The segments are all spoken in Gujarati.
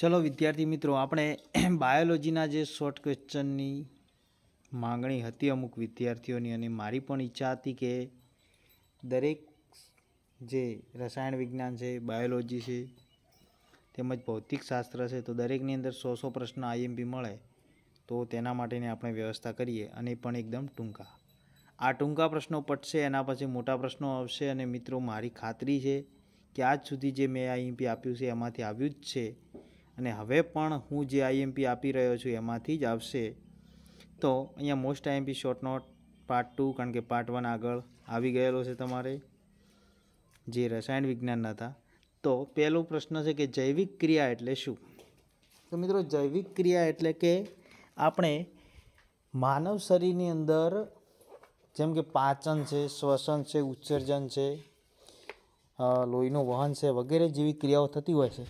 ચલો વિદ્યાર્થી મિત્રો આપણે બાયોલોજીના જે શોર્ટ ક્વેશ્ચનની માંગણી હતી અમુક વિદ્યાર્થીઓની અને મારી પણ ઈચ્છા હતી કે દરેક જે રસાયણ વિજ્ઞાન છે બાયોલોજી છે તેમજ ભૌતિકશાસ્ત્ર છે તો દરેકની અંદર સો સો પ્રશ્ન આઈએમપી મળે તો તેના માટેની આપણે વ્યવસ્થા કરીએ અને પણ એકદમ ટૂંકા આ ટૂંકા પ્રશ્નો પટશે એના પછી મોટા પ્રશ્નો આવશે અને મિત્રો મારી ખાતરી છે કે આજ સુધી જે મેં આઈએમપી આપ્યું છે એમાંથી આવ્યું જ છે અને હવે પણ હું જે આઈએમપી આપી રહ્યો છું એમાંથી જ આવશે તો અહીંયા most IMP short note part two કારણ કે પાર્ટ વન આગળ આવી ગયેલો છે તમારે જે રસાયણ વિજ્ઞાનના હતા તો પહેલો પ્રશ્ન છે કે જૈવિક ક્રિયા એટલે શું તો મિત્રો જૈવિક ક્રિયા એટલે કે આપણે માનવ શરીરની અંદર જેમ કે પાચન છે શ્વસન છે ઉત્સર્જન છે લોહીનું વહન છે વગેરે જેવી ક્રિયાઓ થતી હોય છે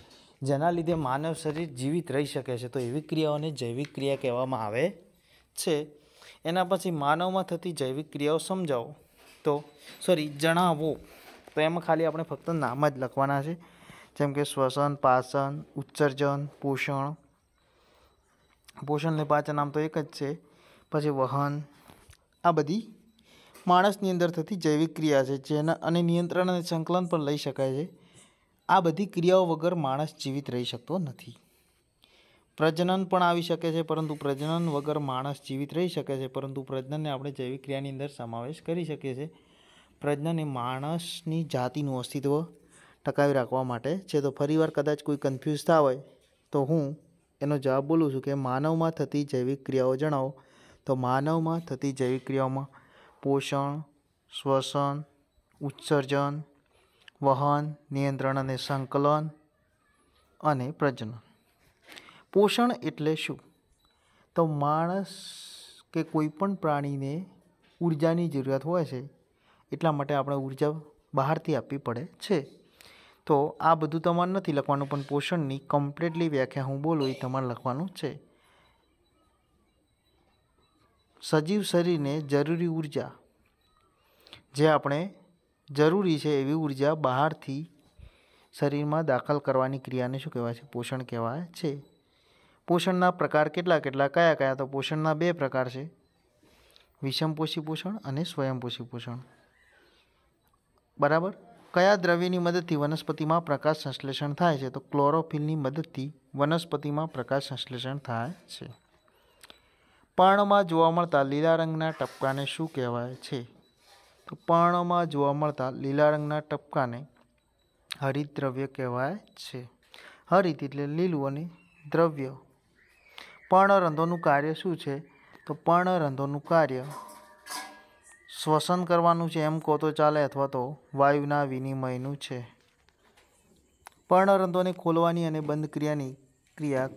જેના લીધે માનવ શરીર જીવિત રહી શકે છે તો એવી ક્રિયાઓને જૈવિક ક્રિયા કહેવામાં આવે છે એના પછી માનવમાં થતી જૈવિક ક્રિયાઓ સમજાવો તો સોરી જણાવો તો એમાં ખાલી આપણે ફક્ત નામ જ લખવાના છે જેમ કે શ્વસન પાચન ઉત્સર્જન પોષણ પોષણને પાચન આમ તો એક જ છે પછી વહન આ બધી માણસની અંદર થતી જૈવિક ક્રિયા છે જેના અને નિયંત્રણ અને સંકલન પણ લઈ શકાય છે આ બધી ક્રિયાઓ વગર માણસ જીવિત રહી શકતો નથી પ્રજનન પણ આવી શકે છે પરંતુ પ્રજનન વગર માણસ જીવિત રહી શકે છે પરંતુ પ્રજનનને આપણે જૈવિક ક્રિયાની અંદર સમાવેશ કરી શકીએ છીએ પ્રજનન એ માણસની જાતિનું અસ્તિત્વ ટકાવી રાખવા માટે છે તો ફરીવાર કદાચ કોઈ કન્ફ્યુઝ થતા હોય તો હું એનો જવાબ બોલું છું કે માનવમાં થતી જૈવિક ક્રિયાઓ જણાવો તો માનવમાં થતી જૈવિક ક્રિયાઓમાં પોષણ શ્વસન ઉત્સર્જન વહન નિયંત્રણ અને સંકલન અને પ્રજનન પોષણ એટલે શું તો માણસ કે કોઈ પણ પ્રાણીને ઉર્જાની જરૂરિયાત હોય છે એટલા માટે આપણે ઉર્જા બહારથી આપવી પડે છે તો આ બધું તમારે નથી લખવાનું પણ પોષણની કમ્પ્લીટલી વ્યાખ્યા હું બોલું એ તમારે લખવાનું છે સજીવ શરીરને જરૂરી ઉર્જા જે આપણે જરૂરી છે એવી ઉર્જા બહારથી શરીરમાં દાખલ કરવાની ક્રિયાને શું કહેવાય છે પોષણ કહેવાય છે પોષણના પ્રકાર કેટલા કેટલા કયા કયા તો પોષણના બે પ્રકાર છે વિષમપોષી પોષણ અને સ્વયંપોષી પોષણ બરાબર કયા દ્રવ્યની મદદથી વનસ્પતિમાં પ્રકાશ સંશ્લેષણ થાય છે તો ક્લોરોફિલની મદદથી વનસ્પતિમાં પ્રકાશ સંશ્લેષણ થાય છે પર્ણમાં જોવા મળતા લીલા રંગના ટપકાને શું કહેવાય છે તો પર્ણમાં જોવા મળતા લીલા રંગના ટપકાને હરિત દ્રવ્ય કહેવાય છે હરિત એટલે લીલું અને દ્રવ્ય પર્ણરંધોનું કાર્ય શું છે તો પર્ણરંધોનું કાર્ય શ્વસન કરવાનું છે એમ કહો તો ચાલે અથવા તો વાયુના વિનિમયનું છે પર્ણરંધોને ખોલવાની અને બંધ ક્રિયાની ક્રિયા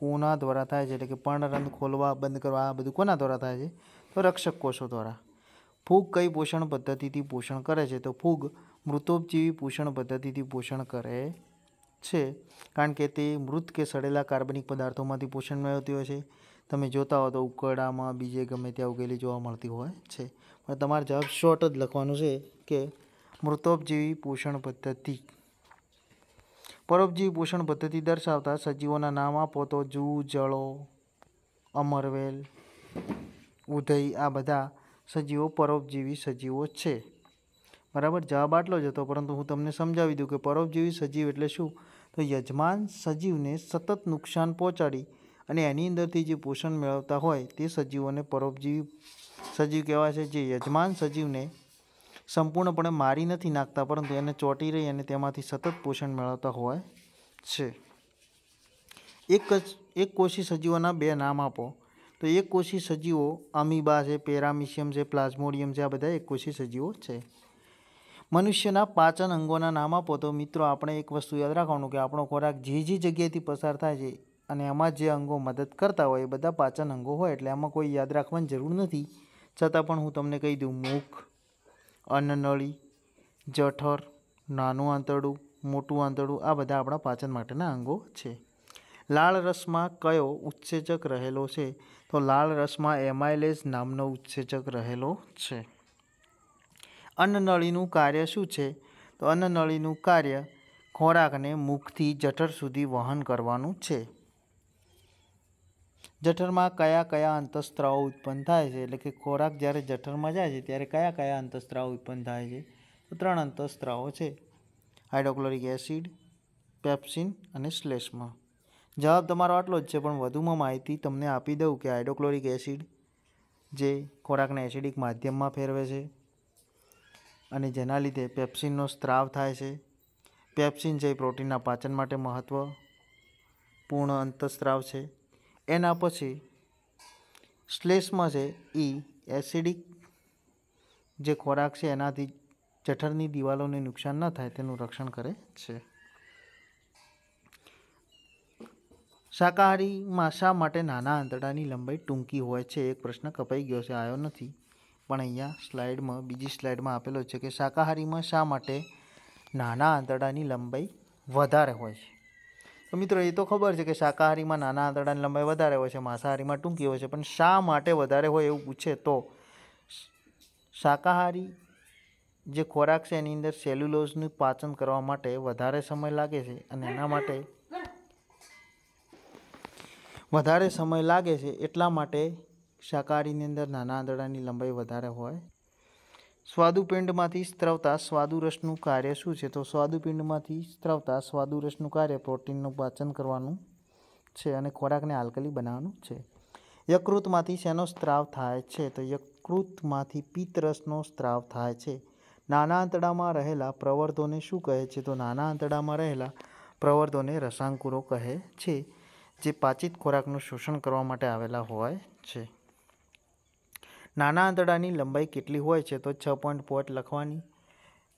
કોના દ્વારા થાય છે એટલે કે પર્ણરંધ ખોલવા બંધ કરવા આ બધું કોના દ્વારા થાય છે તો રક્ષક કોષો દ્વારા ફૂગ કઈ પોષણ પદ્ધતિથી પોષણ કરે છે તો ફૂગ મૃતોપજીવી પોષણ પદ્ધતિથી પોષણ કરે છે કારણ કે તે મૃત કે સડેલા કાર્બનિક પદાર્થોમાંથી પોષણ મેળવતી હોય છે તમે જોતા હો તો ઉકરડામાં બીજે ગમે ત્યાં ઉગેલી જોવા મળતી હોય છે પણ તમારે જવાબ શોર્ટ જ લખવાનું છે કે મૃતોપજીવી પોષણ પદ્ધતિ પરોપજીવી પોષણ પદ્ધતિ દર્શાવતા સજીવોના નામ આપો તો જૂ જળો અમરવેલ ઉધઈ આ બધા સજીવો પરોપજીવી સજીવો છે બરાબર જવાબ આટલો જ હતો પરંતુ હું તમને સમજાવી દઉં કે પરોપજીવી સજીવ એટલે શું તો યજમાન સજીવને સતત નુકસાન પહોંચાડી અને એની અંદરથી જે પોષણ મેળવતા હોય તે સજીવોને પરોપજીવી સજીવ કહેવાય છે જે યજમાન સજીવને સંપૂર્ણપણે મારી નથી નાખતા પરંતુ એને ચોંટી રહી અને તેમાંથી સતત પોષણ મેળવતા હોય છે એક એક કોશી સજીવોના બે નામ આપો તો એક કોષી સજીવો અમીબા છે પેરામિશિયમ છે પ્લાઝ્મોડિયમ છે આ બધા એક કોષી સજીવો છે મનુષ્યના પાચન અંગોના નામ આપો તો મિત્રો આપણે એક વસ્તુ યાદ રાખવાનું કે આપણો ખોરાક જે જે જગ્યાએથી પસાર થાય છે અને એમાં જે અંગો મદદ કરતા હોય એ બધા પાચન અંગો હોય એટલે એમાં કોઈ યાદ રાખવાની જરૂર નથી છતાં પણ હું તમને કહી દઉં મુખ અન્નનળી જઠર નાનું આંતરડું મોટું આંતરડું આ બધા આપણા પાચન માટેના અંગો છે લાળ રસમાં કયો ઉત્સેચક રહેલો છે તો લાળ રસમાં એમાઇલેઝ નામનો ઉત્સેચક રહેલો છે અન્નનળીનું કાર્ય શું છે તો અન્નનળીનું કાર્ય ખોરાકને મુખથી જઠર સુધી વહન કરવાનું છે જઠરમાં કયા કયા અંતસ્ત્રાવો ઉત્પન્ન થાય છે એટલે કે ખોરાક જ્યારે જઠરમાં જાય છે ત્યારે કયા કયા અંતઃસ્ત્રાવો ઉત્પન્ન થાય છે તો ત્રણ અંતઃસ્ત્રાવો છે હાઇડ્રોક્લોરિક એસિડ પેપ્સિન અને શ્લેષ્મા જવાબ તમારો આટલો જ છે પણ વધુમાં માહિતી તમને આપી દઉં કે હાઇડ્રોક્લોરિક એસિડ જે ખોરાકને એસિડિક માધ્યમમાં ફેરવે છે અને જેના લીધે પેપ્સિનનો સ્ત્રાવ થાય છે પેપ્સિન જે પ્રોટીનના પાચન માટે મહત્વ પૂર્ણ અંતઃસ્ત્રાવ છે એના પછી શ્લેષ્મ છે એ એસિડિક જે ખોરાક છે એનાથી જઠરની દિવાલોને નુકસાન ન થાય તેનું રક્ષણ કરે છે શાકાહારીમાં શા માટે નાના આંતરડાની લંબાઈ ટૂંકી હોય છે એક પ્રશ્ન કપાઈ ગયો છે આવ્યો નથી પણ અહીંયા સ્લાઇડમાં બીજી સ્લાઇડમાં આપેલો છે કે શાકાહારીમાં શા માટે નાના આંતરડાની લંબાઈ વધારે હોય છે તો મિત્રો એ તો ખબર છે કે શાકાહારીમાં નાના આંતરડાની લંબાઈ વધારે હોય છે માંસાહારીમાં ટૂંકી હોય છે પણ શા માટે વધારે હોય એવું પૂછે તો શાકાહારી જે ખોરાક છે એની અંદર સેલ્યુલોઝનું પાચન કરવા માટે વધારે સમય લાગે છે અને એના માટે વધારે સમય લાગે છે એટલા માટે શાકાહારીની અંદર નાના આંદડાની લંબાઈ વધારે હોય સ્વાદુપિંડમાંથી સ્ત્રવતા સ્વાદુરસનું કાર્ય શું છે તો સ્વાદુપિંડમાંથી સ્ત્રવતા સ્વાદુરસનું કાર્ય પ્રોટીનનું પાચન કરવાનું છે અને ખોરાકને આલ્કલી બનાવવાનું છે યકૃતમાંથી શેનો સ્ત્રાવ થાય છે તો યકૃતમાંથી પિત્તરસનો સ્ત્રાવ થાય છે નાના આંતડામાં રહેલા પ્રવર્ધોને શું કહે છે તો નાના આંતડામાં રહેલા પ્રવર્ધોને રસાંકુરો કહે છે જે પાચિત ખોરાકનું શોષણ કરવા માટે આવેલા હોય છે નાના આંતરડાની લંબાઈ કેટલી હોય છે તો છ પોઈન્ટ પાંચ લખવાની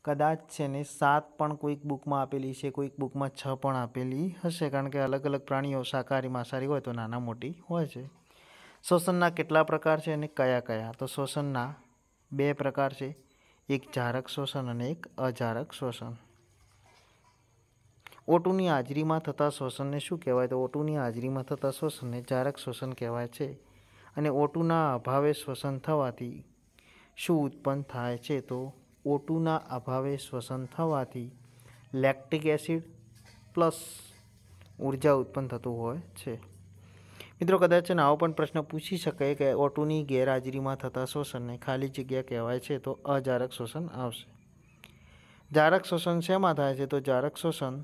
કદાચ છે ને સાત પણ કોઈક બુકમાં આપેલી છે કોઈક બુકમાં છ પણ આપેલી હશે કારણ કે અલગ અલગ પ્રાણીઓ શાકાહારી માંસાહારી હોય તો નાના મોટી હોય છે શ્વસનના કેટલા પ્રકાર છે અને કયા કયા તો શ્વસનના બે પ્રકાર છે એક જારક શ્વસન અને એક અજારક શ્વસન ઓટુની હાજરીમાં થતા શ્વસનને શું કહેવાય તો ઓટુની હાજરીમાં થતા શ્વસનને જારક શ્વસન કહેવાય છે અને ઓટુના અભાવે શ્વસન થવાથી શું ઉત્પન્ન થાય છે તો ઓટુના અભાવે શ્વસન થવાથી લેક્ટિક એસિડ પ્લસ ઉર્જા ઉત્પન્ન થતું હોય છે મિત્રો કદાચ આવો પણ પ્રશ્ન પૂછી શકાય કે ઓટુની ગેરહાજરીમાં થતા શોષણને ખાલી જગ્યા કહેવાય છે તો અજારક શોષણ આવશે જારક શોષણ શેમાં થાય છે તો જારક શોષણ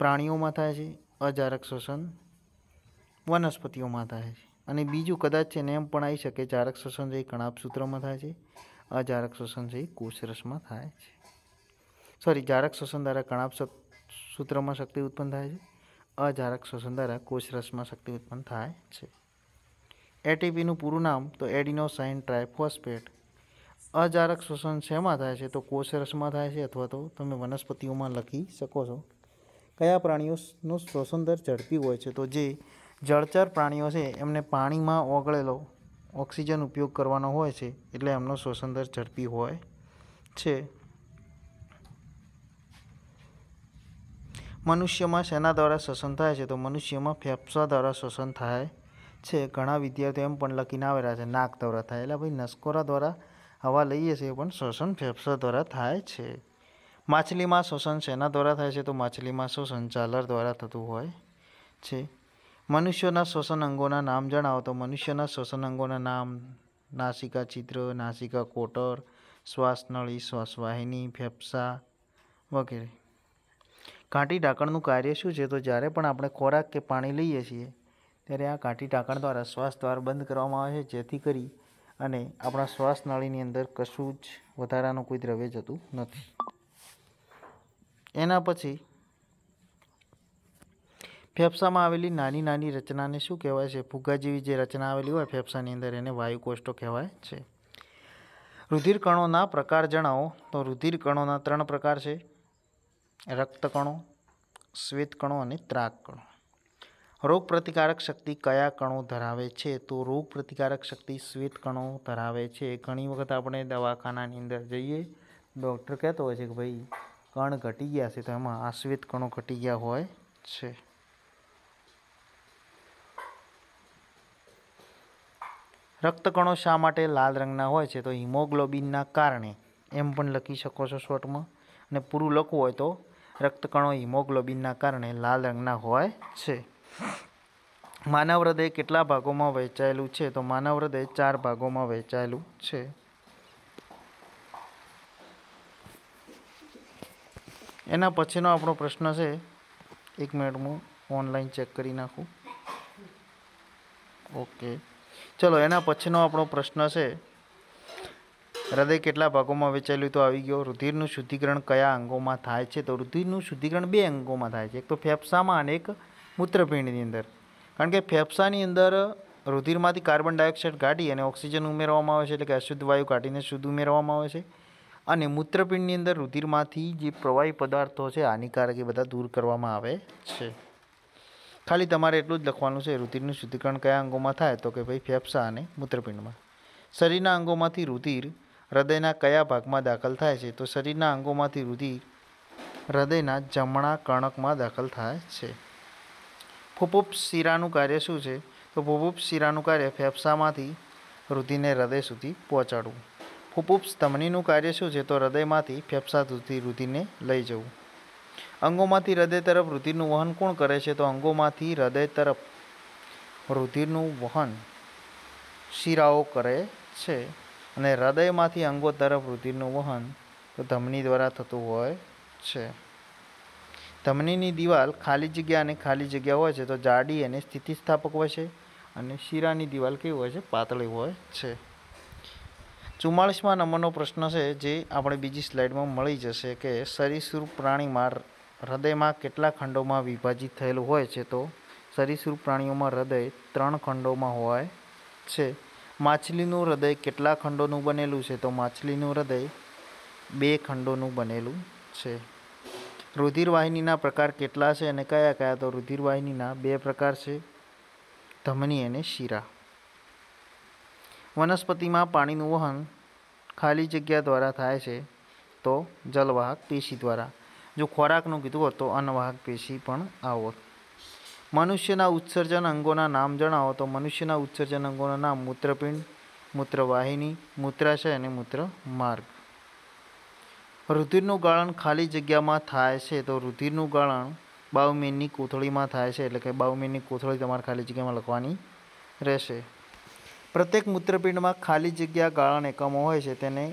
પ્રાણીઓમાં થાય છે અજારક શ્વસન વનસ્પતિઓમાં થાય છે અને બીજું કદાચ છે ને એમ પણ આવી શકે જારક શ્વસન છે એ કણાપસૂત્રમાં થાય છે અજારક શ્વસન છે એ કોષરસમાં થાય છે સોરી જારક શ્વસન દ્વારા કણાપ સૂત્રમાં શક્તિ ઉત્પન્ન થાય છે અજારક શ્વસન દ્વારા કોષરસમાં શક્તિ ઉત્પન્ન થાય છે એટીપીનું પૂરું નામ તો એડિનોસાઇન ટ્રાયફોસ્ફેટ અજારક શ્વસન શેમાં થાય છે તો કોષરસમાં થાય છે અથવા તો તમે વનસ્પતિઓમાં લખી શકો છો કયા પ્રાણીઓનું શ્વસન દર ઝડપી હોય છે તો જે જળચર પ્રાણીઓ છે એમને પાણીમાં ઓગળેલો ઓક્સિજન ઉપયોગ કરવાનો હોય છે એટલે એમનો શ્વસન દર ઝડપી હોય છે મનુષ્યમાં શેના દ્વારા શ્વસન થાય છે તો મનુષ્યમાં ફેફસા દ્વારા શ્વસન થાય છે ઘણા વિદ્યાર્થીઓ એમ પણ લખીને આવેલા છે નાક દ્વારા થાય એટલે ભાઈ નસકોરા દ્વારા હવા લઈએ છીએ પણ શ્વસન ફેફસા દ્વારા થાય છે માછલીમાં શોષણ શેના દ્વારા થાય છે તો માછલીમાં શોષણ ઝાલર દ્વારા થતું હોય છે મનુષ્યોના શોષણ અંગોના નામ જણાવો તો મનુષ્યના શોષણ અંગોના નામ નાસિકા છિદ્ર નાસિકા કોટર શ્વાસનળી શ્વાસવાહિની ફેફસા વગેરે કાંટી ઢાંકણનું કાર્ય શું છે તો જ્યારે પણ આપણે ખોરાક કે પાણી લઈએ છીએ ત્યારે આ કાંટી ઢાંકણ દ્વારા શ્વાસ દ્વાર બંધ કરવામાં આવે છે જેથી કરી અને આપણા શ્વાસનળીની અંદર કશું જ વધારાનું કોઈ દ્રવ્ય જતું નથી એના પછી ફેફસામાં આવેલી નાની નાની રચનાને શું કહેવાય છે ફુગ્ગા જેવી જે રચના આવેલી હોય ફેફસાની અંદર એને વાયુકોષ્ઠો કહેવાય છે રુધિરકણોના પ્રકાર જણાવો તો રુધિરકણોના ત્રણ પ્રકાર છે રક્તકણો શ્વેતકણો અને ત્રાકકણો રોગ પ્રતિકારક શક્તિ કયા કણો ધરાવે છે તો રોગ પ્રતિકારક શક્તિ શ્વેત કણો ધરાવે છે ઘણી વખત આપણે દવાખાનાની અંદર જઈએ ડૉક્ટર કહેતો હોય છે કે ભાઈ કણ ઘટી ગયા છે તો એમાં આશ્રિત કણો ઘટી ગયા હોય છે રક્તકણો શા માટે લાલ રંગના હોય છે તો હિમોગ્લોબિનના કારણે એમ પણ લખી શકો છો શોર્ટમાં અને પૂરું લખવું હોય તો રક્તકણો હિમોગ્લોબિનના કારણે લાલ રંગના હોય છે માનવ હૃદય કેટલા ભાગોમાં વહેંચાયેલું છે તો માનવ હૃદય ચાર ભાગોમાં વહેંચાયેલું છે એના પછીનો આપણો પ્રશ્ન છે એક મિનિટ હું ઓનલાઈન ચેક કરી નાખું ઓકે ચલો એના પછીનો આપણો પ્રશ્ન છે હૃદય કેટલા ભાગોમાં વેચાયેલું તો આવી ગયો રુધિરનું શુદ્ધિકરણ કયા અંગોમાં થાય છે તો રુધિરનું શુદ્ધિકરણ બે અંગોમાં થાય છે એક તો ફેફસામાં અને એક મૂત્રપિંડની અંદર કારણ કે ફેફસાની અંદર રુધિરમાંથી કાર્બન ડાયોક્સાઇડ કાઢી અને ઓક્સિજન ઉમેરવામાં આવે છે એટલે કે અશુદ્ધ વાયુ કાઢીને શુદ્ધ ઉમેરવામાં આવે છે અને મૂત્રપિંડની અંદર રુધિરમાંથી જે પ્રવાહી પદાર્થો છે હાનિકારક એ બધા દૂર કરવામાં આવે છે ખાલી તમારે એટલું જ લખવાનું છે રુધિરનું શુદ્ધિકરણ કયા અંગોમાં થાય તો કે ભાઈ ફેફસા અને મૂત્રપિંડમાં શરીરના અંગોમાંથી રુધિર હૃદયના કયા ભાગમાં દાખલ થાય છે તો શરીરના અંગોમાંથી રુધિર હૃદયના જમણા કણકમાં દાખલ થાય છે ફૂફૂફ શિરાનું કાર્ય શું છે તો ફૂફૂફ શિરાનું કાર્ય ફેફસામાંથી રુધિરને હૃદય સુધી પહોંચાડવું હુપુપ ધમનીનું કાર્ય શું છે તો હૃદયમાંથી ફેફસા રુધિર રુધિરને લઈ જવું અંગોમાંથી હૃદય તરફ રુધિરનું વહન કોણ કરે છે તો અંગોમાંથી હૃદય તરફ રુધિરનું વહન શિરાઓ કરે છે અને હૃદયમાંથી અંગો તરફ રુધિરનું વહન તો ધમની દ્વારા થતું હોય છે ધમનીની દિવાલ ખાલી જગ્યા અને ખાલી જગ્યા હોય છે તો જાડી અને સ્થિતિસ્થાપક હોય છે અને શીરાની દિવાલ કેવી હોય છે પાતળી હોય છે ચુમ્માળીસમાં નંબરનો પ્રશ્ન છે જે આપણે બીજી સ્લાઇડમાં મળી જશે કે સરીસૃપ પ્રાણીમાં હૃદયમાં કેટલા ખંડોમાં વિભાજિત થયેલું હોય છે તો સરીસૃપ પ્રાણીઓમાં હૃદય ત્રણ ખંડોમાં હોય છે માછલીનું હૃદય કેટલા ખંડોનું બનેલું છે તો માછલીનું હૃદય બે ખંડોનું બનેલું છે રુધિરવાહિનીના પ્રકાર કેટલા છે અને કયા કયા તો રુધિરવાહિનીના બે પ્રકાર છે ધમની અને શીરા વનસ્પતિમાં પાણીનું વહન ખાલી જગ્યા દ્વારા થાય છે તો જલવાહક પેશી દ્વારા જો ખોરાકનું કીધું હોત તો અન્નવાહક પેશી પણ આવોત મનુષ્યના ઉત્સર્જન અંગોના નામ જણાવો તો મનુષ્યના ઉત્સર્જન અંગોના નામ મૂત્રપિંડ મૂત્રવાહિની મૂત્રાશય અને મૂત્ર માર્ગ રુધિરનું ગાળણ ખાલી જગ્યામાં થાય છે તો રુધિરનું ગાળણ બાઉમેનની કોથળીમાં થાય છે એટલે કે બાવમીનની કોથળી તમારે ખાલી જગ્યામાં લખવાની રહેશે પ્રત્યેક મૂત્રપિંડમાં ખાલી જગ્યા ગાળણ એકમો હોય છે તેને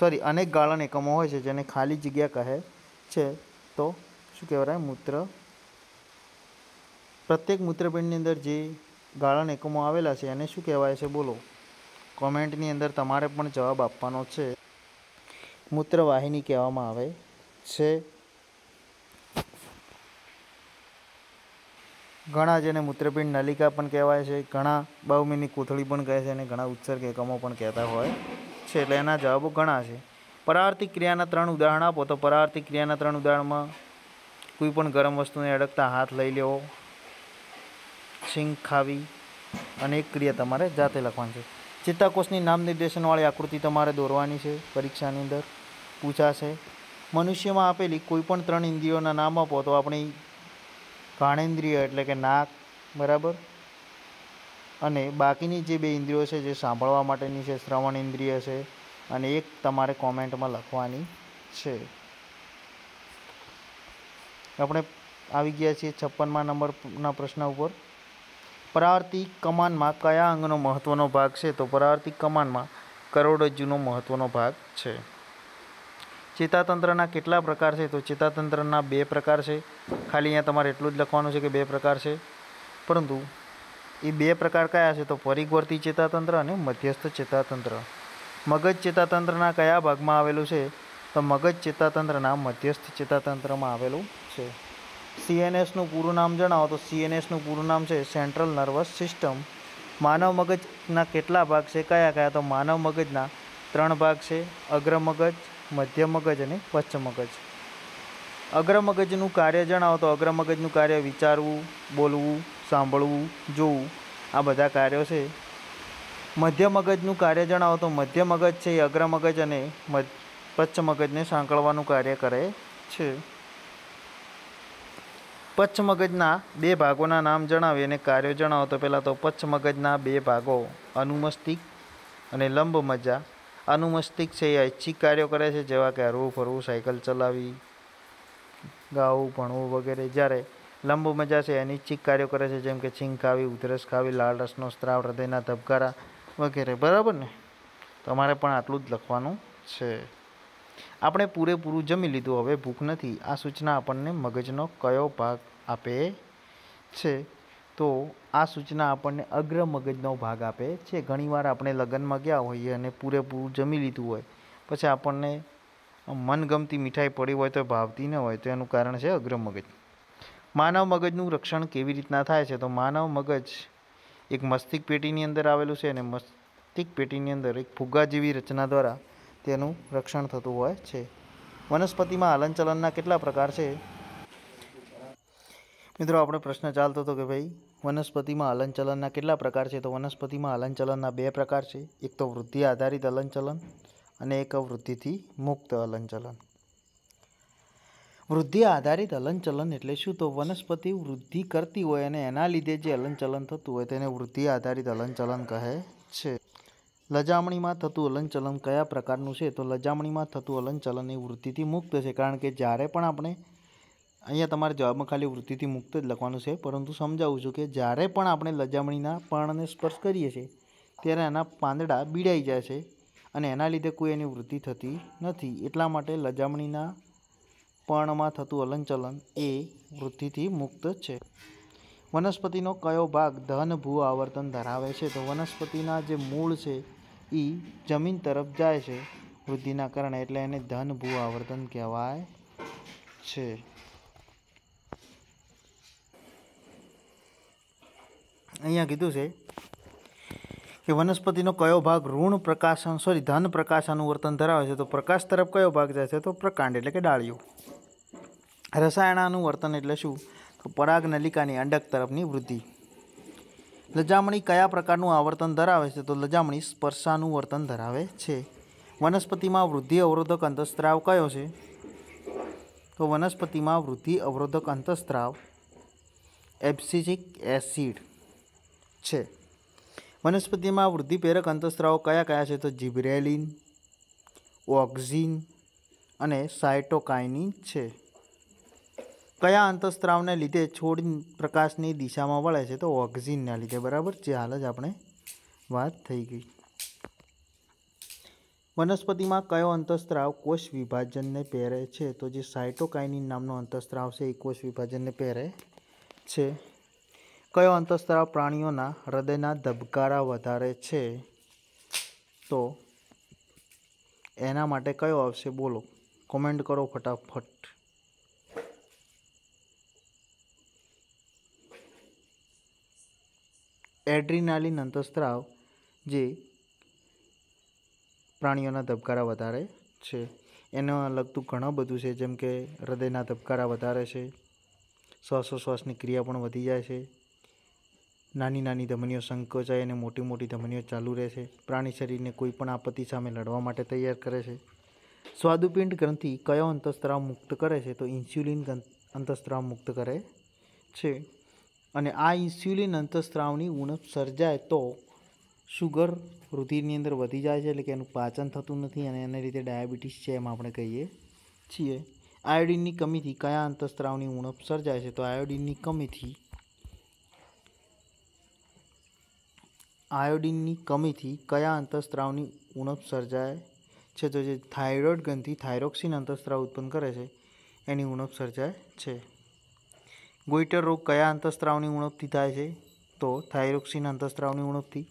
સોરી અનેક ગાળણ એકમો હોય છે જેને ખાલી જગ્યા કહે છે તો શું કહેવાય મૂત્ર પ્રત્યેક મૂત્રપિંડની અંદર જે ગાળણ એકમો આવેલા છે એને શું કહેવાય છે બોલો કોમેન્ટની અંદર તમારે પણ જવાબ આપવાનો છે મૂત્રવાહિની કહેવામાં આવે છે ઘણા જેને મૂત્રપિંડ નલિકા પણ કહેવાય છે ઘણા બહુમીની કોથળી પણ કહે છે અને ઘણા ઉત્સર્ગ એકમો પણ કહેતા હોય છે એટલે એના જવાબો ઘણા છે પરાર્થિક ક્રિયાના ત્રણ ઉદાહરણ આપો તો પરાર્થિક ક્રિયાના ત્રણ ઉદાહરણમાં કોઈ પણ ગરમ વસ્તુને અડકતા હાથ લઈ લેવો સિંગ ખાવી અને એક ક્રિયા તમારે જાતે લખવાની છે ચિત્તાકોષની નામ નિર્દેશનવાળી આકૃતિ તમારે દોરવાની છે પરીક્ષાની અંદર પૂછાશે મનુષ્યમાં આપેલી કોઈપણ ત્રણ ઇન્દ્રિયોના નામ આપો તો આપણી ઘાણેન્દ્રિય એટલે કે નાક બરાબર અને બાકીની જે બે ઇન્દ્રિયો છે જે સાંભળવા માટેની છે શ્રવણ ઇન્દ્રિય છે અને એક તમારે કોમેન્ટમાં લખવાની છે આપણે આવી ગયા છીએ છપ્પનમાં નંબરના પ્રશ્ન ઉપર પરાર્થિક કમાનમાં કયા અંગનો મહત્ત્વનો ભાગ છે તો પરાર્થિક કમાનમાં કરોડજ્જુનો મહત્ત્વનો ભાગ છે ચેતાતંત્રના કેટલા પ્રકાર છે તો ચેતાતંત્રના બે પ્રકાર છે ખાલી અહીંયા તમારે એટલું જ લખવાનું છે કે બે પ્રકાર છે પરંતુ એ બે પ્રકાર કયા છે તો પરિગવર્તી ચેતાતંત્ર અને મધ્યસ્થ ચેતાતંત્ર મગજ ચેતાતંત્રના કયા ભાગમાં આવેલું છે તો મગજ ચેતાતંત્રના મધ્યસ્થ ચેતાતંત્રમાં આવેલું છે સીએનએસનું પૂરું નામ જણાવો તો સીએનએસનું પૂરું નામ છે સેન્ટ્રલ નર્વસ સિસ્ટમ માનવ મગજના કેટલા ભાગ છે કયા કયા તો માનવ મગજના ત્રણ ભાગ છે અગ્ર મગજ મધ્ય મગજ અને પશ્ચ મગજ અગ્રમગજનું કાર્ય જણાવો તો અગ્રમગજનું કાર્ય વિચારવું બોલવું સાંભળવું જોવું આ બધા કાર્યો છે મધ્યમગજનું કાર્ય જણાવો તો મધ્યમગજ છે એ અગ્રમગજ અને પચ્છમગજને સાંકળવાનું કાર્ય કરે છે પચ્છમગજના બે ભાગોના નામ જણાવી અને કાર્યો જણાવો તો પહેલાં તો પચ્છમગજના બે ભાગો અનુમસ્તિક અને લંબ મજા અનુમસ્તિક છે એ ઐચ્છિક કાર્યો કરે છે જેવા કે હરવું ફરવું સાયકલ ચલાવવી ગાવું ભણવું વગેરે જ્યારે લંબુ મજા મજાશે અનિચ્છિક કાર્યો કરે છે જેમ કે છીંકાવી ઉધરસ ખાવી લાળરસનો સ્ત્રાવ હૃદયના ધબકારા વગેરે બરાબર ને તમારે પણ આટલું જ લખવાનું છે આપણે પૂરેપૂરું જમી લીધું હવે ભૂખ નથી આ સૂચના આપણને મગજનો કયો ભાગ આપે છે તો આ સૂચના આપણને અગ્ર મગજનો ભાગ આપે છે ઘણીવાર આપણે લગ્નમાં ગયા હોઈએ અને પૂરેપૂરું જમી લીધું હોય પછી આપણને મનગમતી મીઠાઈ પડી હોય તો ભાવતી ન હોય તો એનું કારણ છે અગ્ર મગજ માનવ મગજનું રક્ષણ કેવી રીતના થાય છે તો માનવ મગજ એક મસ્તિષ્ક પેટીની અંદર આવેલું છે અને મસ્તિષ્ક પેટીની અંદર એક ફુગ્ગા જેવી રચના દ્વારા તેનું રક્ષણ થતું હોય છે વનસ્પતિમાં હલનચલનના કેટલા પ્રકાર છે મિત્રો આપણો પ્રશ્ન ચાલતો હતો કે ભાઈ વનસ્પતિમાં હલનચલનના કેટલા પ્રકાર છે તો વનસ્પતિમાં હલનચલનના બે પ્રકાર છે એક તો વૃદ્ધિ આધારિત હલનચલન અને એક વૃદ્ધિથી મુક્ત હલનચલન વૃદ્ધિ આધારિત હલનચલન એટલે શું તો વનસ્પતિ વૃદ્ધિ કરતી હોય અને એના લીધે જે હલનચલન થતું હોય તેને વૃદ્ધિ આધારિત હલનચલન કહે છે લજામણીમાં થતું હલનચલન કયા પ્રકારનું છે તો લજામણીમાં થતું હલનચલન એ વૃદ્ધિથી મુક્ત છે કારણ કે જ્યારે પણ આપણે અહીંયા તમારે જવાબમાં ખાલી વૃદ્ધિથી મુક્ત જ લખવાનું છે પરંતુ સમજાવું છું કે જ્યારે પણ આપણે લજામણીના પર્ણને સ્પર્શ કરીએ છીએ ત્યારે એના પાંદડા બીડાઈ જાય છે અને એના લીધે કોઈ એની વૃદ્ધિ થતી નથી એટલા માટે લજામણીના પર્ણમાં થતું હલનચલન એ વૃદ્ધિથી મુક્ત છે વનસ્પતિનો કયો ભાગ ધન ભૂ આવર્તન ધરાવે છે તો વનસ્પતિના જે મૂળ છે એ જમીન તરફ જાય છે વૃદ્ધિના કારણે એટલે એને ધન ભૂ આવર્તન કહેવાય છે અહીંયા કીધું છે કે વનસ્પતિનો કયો ભાગ ઋણ પ્રકાશન સોરી ધન પ્રકાશ વર્તન ધરાવે છે તો પ્રકાશ તરફ કયો ભાગ જાય છે તો પ્રકાંડ એટલે કે ડાળીઓ વર્તન એટલે શું તો પરાગ નલિકાની અંડક તરફની વૃદ્ધિ લજામણી કયા પ્રકારનું આવર્તન ધરાવે છે તો લજામણી સ્પર્શાનું વર્તન ધરાવે છે વનસ્પતિમાં વૃદ્ધિ અવરોધક અંતસ્ત્રાવ કયો છે તો વનસ્પતિમાં વૃદ્ધિ અવરોધક અંતઃસ્ત્રાવ એબ્સિસિક એસિડ છે વનસ્પતિમાં વૃદ્ધિપ્રેરક અંતઃસ્ત્રાવો કયા કયા છે તો જીબ્રેલિન ઓક્ઝિન અને સાયટોકાઇનિન છે કયા અંતઃસ્ત્રાવને લીધે છોડ પ્રકાશની દિશામાં વળે છે તો ઓક્ઝિનના લીધે બરાબર જે હાલ જ આપણે વાત થઈ ગઈ વનસ્પતિમાં કયો અંતઃસ્ત્રાવ કોષ વિભાજનને પહેરે છે તો જે સાયટોકાઇનિન નામનો અંતઃસ્ત્રાવ છે એ કોષ વિભાજનને પહેરે છે કયો અંતઃસ્ત્રાવ પ્રાણીઓના હૃદયના ધબકારા વધારે છે તો એના માટે કયો આવશે બોલો કોમેન્ટ કરો ફટાફટ એડ્રીનાલિન અંતઃસ્ત્રાવ જે પ્રાણીઓના ધબકારા વધારે છે એને લગતું ઘણું બધું છે જેમ કે હૃદયના ધબકારા વધારે છે શ્વાસોશ્વાસની ક્રિયા પણ વધી જાય છે નાની નાની ધમનીઓ સંકોચાય અને મોટી મોટી ધમનીઓ ચાલુ રહે છે પ્રાણી શરીરને કોઈ પણ આપત્તિ સામે લડવા માટે તૈયાર કરે છે સ્વાદુપિંડ ગ્રંથિ કયો અંતઃસ્ત્રાવ મુક્ત કરે છે તો ઇન્સ્યુલિન અંતઃસ્ત્રાવ મુક્ત કરે છે અને આ ઇન્સ્યુલિન અંતઃસ્ત્રાવની ઉણપ સર્જાય તો શુગર રુધિરની અંદર વધી જાય છે એટલે કે એનું પાચન થતું નથી અને એને રીતે ડાયાબિટીસ છે એમ આપણે કહીએ છીએ આયોડિનની કમીથી કયા અંતસ્ત્રાવની ઉણપ સર્જાય છે તો આયોડિનની કમીથી આયોડિનની કમીથી કયા અંતઃસ્ત્રાવની ઉણપ સર્જાય છે તો જે થાઇરોઇડ ગ્રંથિ થાઇરોક્સિન અંતઃસ્ત્રાવ ઉત્પન્ન કરે છે એની ઉણપ સર્જાય છે ગોઈટર રોગ કયા અંતઃસ્ત્રાવની ઉણપથી થાય છે તો થાઇરોક્સિન અંતઃસ્ત્રાવની ઉણપથી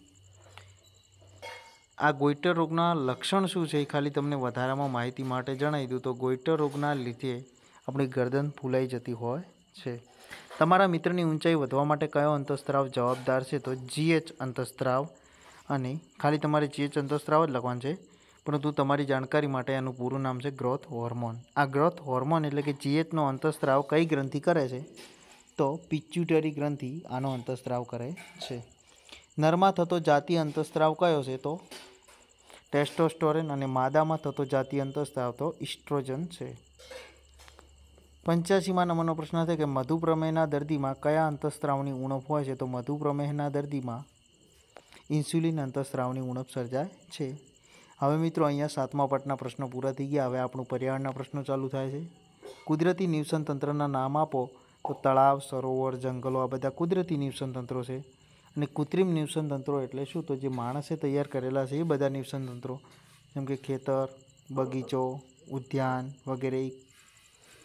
આ ગોઈટર રોગના લક્ષણ શું છે એ ખાલી તમને વધારામાં માહિતી માટે જણાવી દઉં તો ગોઈટર રોગના લીધે આપણી ગરદન ફૂલાઈ જતી હોય છે તમારા મિત્રની ઊંચાઈ વધવા માટે કયો અંતઃસ્ત્રાવ જવાબદાર છે તો જીએચ અંતઃસ્ત્રાવ અને ખાલી તમારે જીએચ અંતઃસ્ત્રાવ જ લખવાનું છે પરંતુ તમારી જાણકારી માટે આનું પૂરું નામ છે ગ્રોથ હોર્મોન આ ગ્રોથ હોર્મોન એટલે કે જીએચનો અંતઃસ્ત્રાવ કઈ ગ્રંથિ કરે છે તો પિચ્યુટરી ગ્રંથિ આનો અંતઃસ્ત્રાવ કરે છે નરમાં થતો જાતિ અંતઃસ્ત્રાવ કયો છે તો ટેસ્ટોસ્ટોરેન અને માદામાં થતો જાતિ અંતઃસ્ત્રાવ તો ઇસ્ટ્રોજન છે પંચ્યાસીમાં નંબરનો પ્રશ્ન છે કે મધુપ્રમેહના દર્દીમાં કયા અંતઃસ્ત્રાવની ઉણપ હોય છે તો મધુપ્રમેહના દર્દીમાં ઇન્સ્યુલિન અંતઃસ્ત્રાવની ઉણપ સર્જાય છે હવે મિત્રો અહીંયા સાતમા પટના પ્રશ્નો પૂરા થઈ ગયા હવે આપણું પર્યાવરણના પ્રશ્નો ચાલુ થાય છે કુદરતી નિવસન તંત્રના નામ આપો તો તળાવ સરોવર જંગલો આ બધા કુદરતી નિવસન તંત્રો છે અને કૃત્રિમ નિવસન તંત્રો એટલે શું તો જે માણસે તૈયાર કરેલા છે એ બધા નિવસન તંત્રો જેમ કે ખેતર બગીચો ઉદ્યાન વગેરે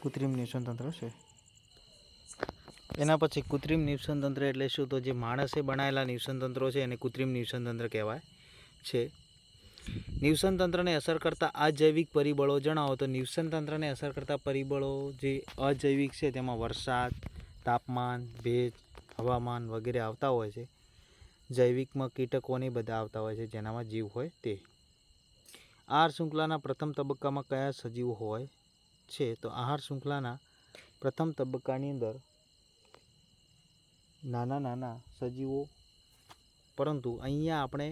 કૃત્રિમ નિવસન તંત્ર છે એના પછી કૃત્રિમ નિવસન તંત્ર એટલે શું તો જે માણસે બનાવેલા નિવસન તંત્રો છે એને કૃત્રિમ નિવસન તંત્ર કહેવાય છે નિવસન તંત્રને અસર કરતા અજૈવિક પરિબળો જણાવો તો નિવસન તંત્રને અસર કરતા પરિબળો જે અજૈવિક છે તેમાં વરસાદ તાપમાન ભેજ હવામાન વગેરે આવતા હોય છે જૈવિકમાં કીટકોને બધા આવતા હોય છે જેનામાં જીવ હોય તે આર શૃંખલાના પ્રથમ તબક્કામાં કયા સજીવ હોય છે તો આહાર શૃંખલાના પ્રથમ તબક્કાની અંદર નાના નાના સજીવો પરંતુ અહીંયા આપણે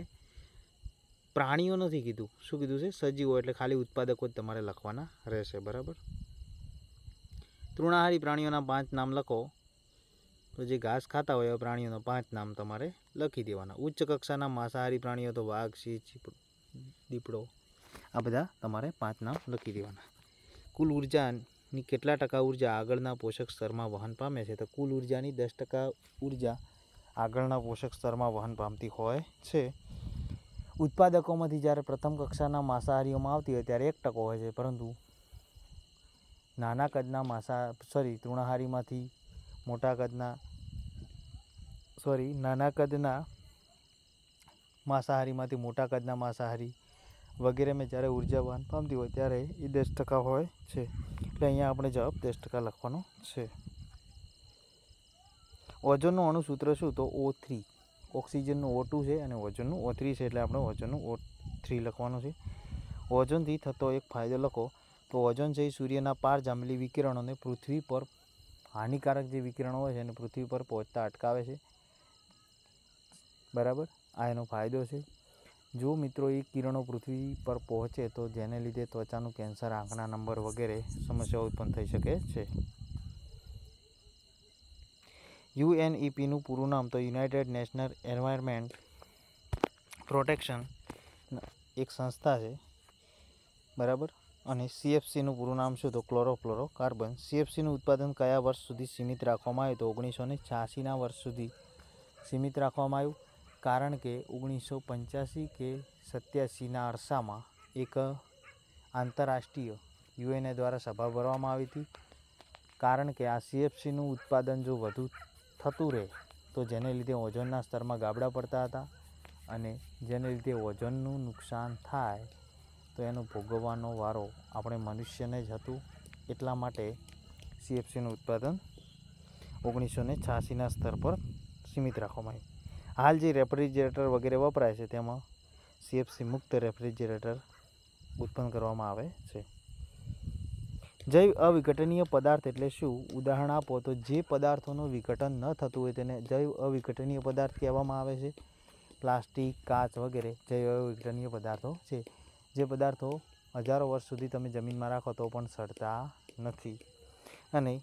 પ્રાણીઓ નથી કીધું શું કીધું છે સજીવો એટલે ખાલી ઉત્પાદકો જ તમારે લખવાના રહેશે બરાબર તૃણાહારી પ્રાણીઓના પાંચ નામ લખો તો જે ઘાસ ખાતા હોય એવા પ્રાણીઓના પાંચ નામ તમારે લખી દેવાના ઉચ્ચ કક્ષાના માંસાહારી પ્રાણીઓ તો વાઘ સિંહ દીપડો આ બધા તમારે પાંચ નામ લખી દેવાના કુલ ઉર્જાની કેટલા ટકા ઉર્જા આગળના પોષક સ્તરમાં વહન પામે છે તો કુલ ઉર્જાની દસ ટકા ઉર્જા આગળના પોષક સ્તરમાં વહન પામતી હોય છે ઉત્પાદકોમાંથી જ્યારે પ્રથમ કક્ષાના માંસાહારીઓમાં આવતી હોય ત્યારે એક ટકો હોય છે પરંતુ નાના કદના માંસા સોરી તૃણાહારીમાંથી મોટા કદના સોરી નાના કદના માંસાહારીમાંથી મોટા કદના માંસાહારી વગેરેમાં જ્યારે ઉર્જા ઉર્જાવાન પામતી હોય ત્યારે એ દસ ટકા હોય છે એટલે અહીંયા આપણે જવાબ દસ ટકા લખવાનો છે ઓઝોનનું અણુસૂત્ર શું તો ઓ થ્રી ઓક્સિજનનું ઓ ટુ છે અને ઓઝોનનું ઓ થ્રી છે એટલે આપણે ઓઝોનનું ઓ થ્રી લખવાનું છે ઓઝોનથી થતો એક ફાયદો લખો તો ઓઝોન છે એ સૂર્યના પાર જામેલી વિકિરણોને પૃથ્વી પર હાનિકારક જે વિકિરણો હોય છે એને પૃથ્વી પર પહોંચતા અટકાવે છે બરાબર આ એનો ફાયદો છે જો મિત્રો એ કિરણો પૃથ્વી પર પહોંચે તો જેને લીધે ત્વચાનું કેન્સર આંખના નંબર વગેરે સમસ્યાઓ ઉત્પન્ન થઈ શકે છે યુએનઈપીનું પૂરું નામ તો યુનાઇટેડ નેશનલ એન્વાયરમેન્ટ પ્રોટેક્શન એક સંસ્થા છે બરાબર અને સીએફસીનું પૂરું નામ શું તો ક્લોરોફ્લોરો કાર્બન સીએફસીનું ઉત્પાદન કયા વર્ષ સુધી સીમિત રાખવામાં આવ્યું તો ઓગણીસો ને છ્યાસીના વર્ષ સુધી સીમિત રાખવામાં આવ્યું કારણ કે ઓગણીસો પંચ્યાસી કે સત્યાસીના અરસામાં એક આંતરરાષ્ટ્રીય યુએનએ દ્વારા સભા ભરવામાં આવી હતી કારણ કે આ સીએફસીનું ઉત્પાદન જો વધુ થતું રહે તો જેને લીધે ઓઝોનના સ્તરમાં ગાબડા પડતા હતા અને જેને લીધે ઓઝોનનું નુકસાન થાય તો એનો ભોગવવાનો વારો આપણે મનુષ્યને જ હતું એટલા માટે સીએફસીનું ઉત્પાદન ઓગણીસો ને છ્યાસીના સ્તર પર સીમિત રાખવામાં આવ્યું હાલ જે રેફ્રિજરેટર વગેરે વપરાય છે તેમાં સીએફસી મુક્ત રેફ્રિજરેટર ઉત્પન્ન કરવામાં આવે છે જૈવ અવિઘટનીય પદાર્થ એટલે શું ઉદાહરણ આપો તો જે પદાર્થોનું વિઘટન ન થતું હોય તેને જૈવ અવિઘટનીય પદાર્થ કહેવામાં આવે છે પ્લાસ્ટિક કાચ વગેરે જૈવ અવિઘટનીય પદાર્થો છે જે પદાર્થો હજારો વર્ષ સુધી તમે જમીનમાં રાખો તો પણ સડતા નથી અને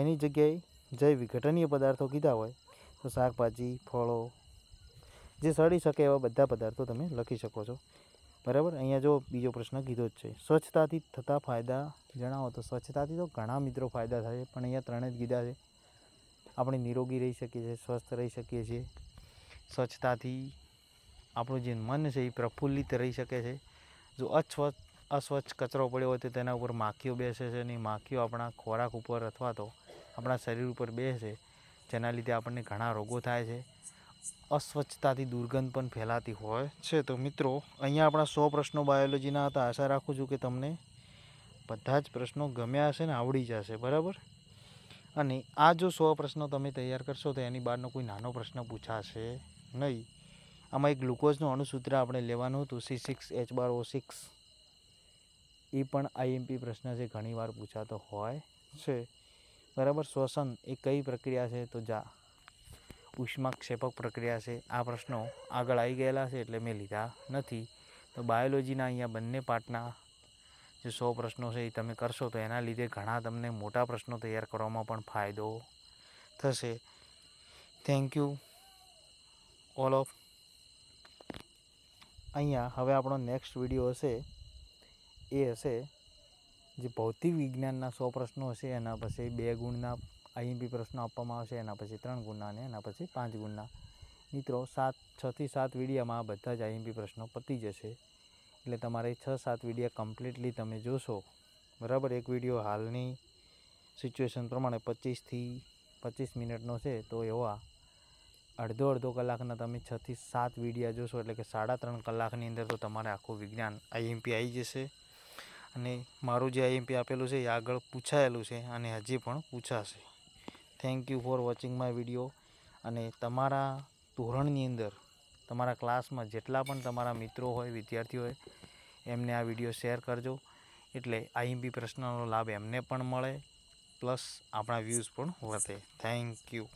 એની જગ્યાએ જૈવ વિઘટનીય પદાર્થો કીધા હોય તો શાકભાજી ફળો જે સડી શકે એવા બધા પદાર્થો તમે લખી શકો છો બરાબર અહીંયા જો બીજો પ્રશ્ન કીધો જ છે સ્વચ્છતાથી થતા ફાયદા જણાવો તો સ્વચ્છતાથી તો ઘણા મિત્રો ફાયદા થાય પણ અહીંયા ત્રણે જ કીધા છે આપણે નિરોગી રહી શકીએ છીએ સ્વસ્થ રહી શકીએ છીએ સ્વચ્છતાથી આપણું જે મન છે એ પ્રફુલ્લિત રહી શકે છે જો અસ્વચ્છ અસ્વચ્છ કચરો પડ્યો હોય તો તેના ઉપર માખીઓ બેસે છે અને માખીઓ આપણા ખોરાક ઉપર અથવા તો આપણા શરીર ઉપર બેસે જેના લીધે આપણને ઘણા રોગો થાય છે અસ્વચ્છતાથી દુર્ગંધ પણ ફેલાતી હોય છે તો મિત્રો અહીંયા આપણા સો પ્રશ્નો બાયોલોજીના હતા આશા રાખું છું કે તમને બધા જ પ્રશ્નો ગમ્યા હશે ને આવડી જશે બરાબર અને આ જો સો પ્રશ્નો તમે તૈયાર કરશો તો એની બહારનો કોઈ નાનો પ્રશ્ન પૂછાશે નહીં આમાં એક ગ્લુકોઝનું અણુસૂત્ર આપણે લેવાનું હતું સી સિક્સ એચ બાર ઓ સિક્સ એ પણ આઈએમપી પ્રશ્ન છે ઘણીવાર પૂછાતો હોય છે બરાબર શ્વસન એ કઈ પ્રક્રિયા છે તો જા ઉષ્માક્ષેપક પ્રક્રિયા છે આ પ્રશ્નો આગળ આવી ગયેલા છે એટલે મેં લીધા નથી તો બાયોલોજીના અહીંયા બંને પાર્ટના જે સો પ્રશ્નો છે એ તમે કરશો તો એના લીધે ઘણા તમને મોટા પ્રશ્નો તૈયાર કરવામાં પણ ફાયદો થશે થેન્ક યુ ઓલ ઓફ અહીંયા હવે આપણો નેક્સ્ટ વિડીયો હશે એ હશે જે ભૌતિક વિજ્ઞાનના સો પ્રશ્નો હશે એના પછી બે ગુણના અહીં બી પ્રશ્નો આપવામાં આવશે એના પછી ત્રણ ગુણના અને એના પછી પાંચ ગુણના મિત્રો સાત છથી સાત વિડીયામાં બધા જ આઈએમપી પ્રશ્નો પતી જશે એટલે તમારે છ સાત વિડીયા કમ્પ્લીટલી તમે જોશો બરાબર એક વિડીયો હાલની સિચ્યુએશન પ્રમાણે પચીસથી પચીસ મિનિટનો છે તો એવા અડધો અડધો કલાકના તમે છથી સાત વિડીયા જોશો એટલે કે સાડા ત્રણ કલાકની અંદર તો તમારે આખું વિજ્ઞાન આઈએમપી આવી જશે અને મારું જે આઈએમપી આપેલું છે એ આગળ પૂછાયેલું છે અને હજી પણ પૂછાશે thank you for watching my video અને તમારા ધોરણની અંદર તમારા ક્લાસમાં જેટલા પણ તમારા મિત્રો હોય વિદ્યાર્થીઓ હોય એમને આ વિડીયો શેર કરજો એટલે આઈએમપી પ્રશ્નનો લાભ એમને પણ મળે પ્લસ આપણા વ્યૂઝ પણ વધે થેન્ક યુ